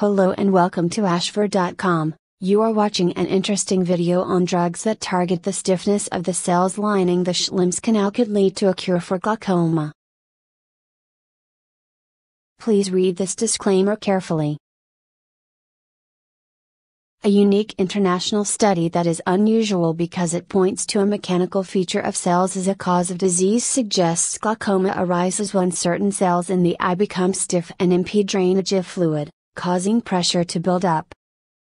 Hello and welcome to Ashford.com. You are watching an interesting video on drugs that target the stiffness of the cells lining the Schlemm's canal could lead to a cure for glaucoma. Please read this disclaimer carefully. A unique international study that is unusual because it points to a mechanical feature of cells as a cause of disease suggests glaucoma arises when certain cells in the eye become stiff and impede drainage of fluid causing pressure to build up.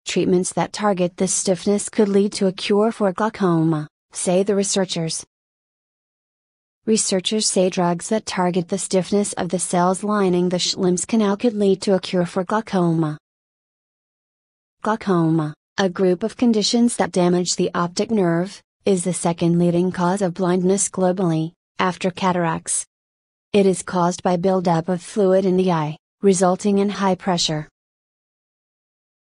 Treatments that target this stiffness could lead to a cure for glaucoma, say the researchers. Researchers say drugs that target the stiffness of the cells lining the Schlemm's canal could lead to a cure for glaucoma. Glaucoma, a group of conditions that damage the optic nerve, is the second leading cause of blindness globally, after cataracts. It is caused by buildup of fluid in the eye, resulting in high pressure.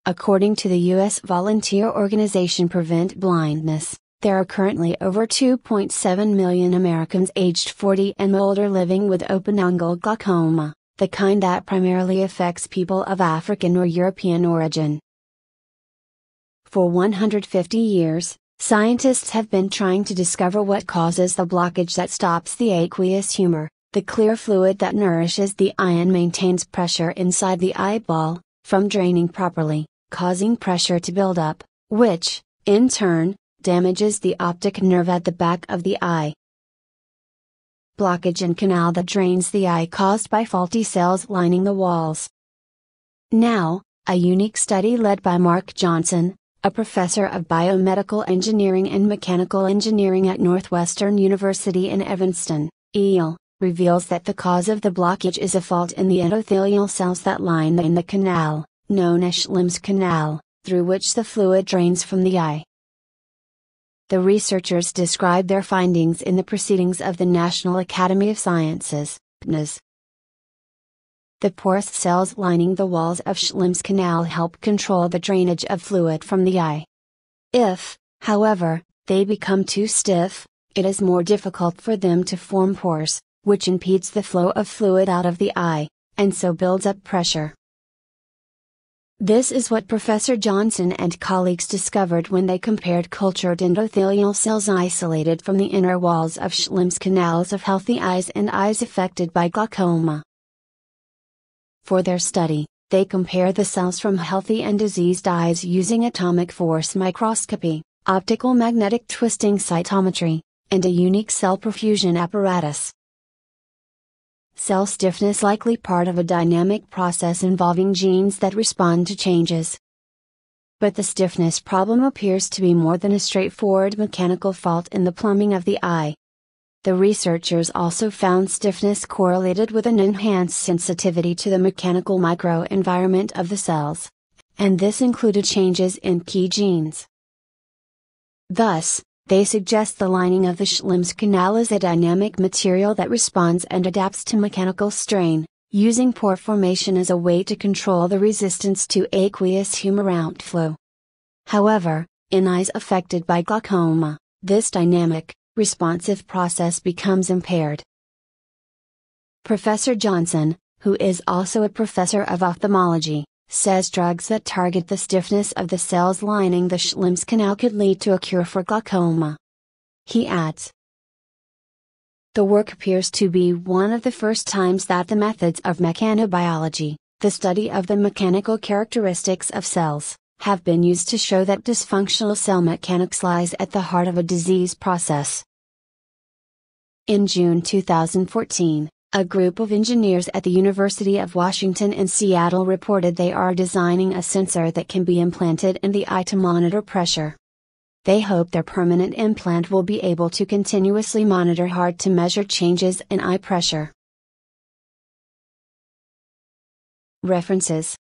According to the U.S. volunteer organization Prevent Blindness, there are currently over 2.7 million Americans aged 40 and older living with open-angle glaucoma, the kind that primarily affects people of African or European origin. For 150 years, scientists have been trying to discover what causes the blockage that stops the aqueous humor, the clear fluid that nourishes the eye and maintains pressure inside the eyeball, from draining properly, causing pressure to build up, which, in turn, damages the optic nerve at the back of the eye. Blockage in canal that drains the eye caused by faulty cells lining the walls. Now, a unique study led by Mark Johnson, a professor of biomedical engineering and mechanical engineering at Northwestern University in Evanston, EEL, reveals that the cause of the blockage is a fault in the endothelial cells that line the, in the canal, known as Schlemm's canal, through which the fluid drains from the eye. The researchers describe their findings in the Proceedings of the National Academy of Sciences, PNAS. The porous cells lining the walls of Schlemm's canal help control the drainage of fluid from the eye. If, however, they become too stiff, it is more difficult for them to form pores, which impedes the flow of fluid out of the eye, and so builds up pressure. This is what Professor Johnson and colleagues discovered when they compared cultured endothelial cells isolated from the inner walls of Schlimm's canals of healthy eyes and eyes affected by glaucoma. For their study, they compare the cells from healthy and diseased eyes using atomic force microscopy, optical magnetic twisting cytometry, and a unique cell perfusion apparatus. Cell stiffness likely part of a dynamic process involving genes that respond to changes. But the stiffness problem appears to be more than a straightforward mechanical fault in the plumbing of the eye. The researchers also found stiffness correlated with an enhanced sensitivity to the mechanical microenvironment of the cells, and this included changes in key genes. Thus, they suggest the lining of the Schlimm's canal is a dynamic material that responds and adapts to mechanical strain, using pore formation as a way to control the resistance to aqueous humor outflow. However, in eyes affected by glaucoma, this dynamic, responsive process becomes impaired. Professor Johnson, who is also a professor of ophthalmology, says drugs that target the stiffness of the cells lining the Schlemm's canal could lead to a cure for glaucoma. He adds, the work appears to be one of the first times that the methods of mechanobiology, the study of the mechanical characteristics of cells, have been used to show that dysfunctional cell mechanics lies at the heart of a disease process. In June 2014, a group of engineers at the University of Washington in Seattle reported they are designing a sensor that can be implanted in the eye to monitor pressure. They hope their permanent implant will be able to continuously monitor hard to measure changes in eye pressure. References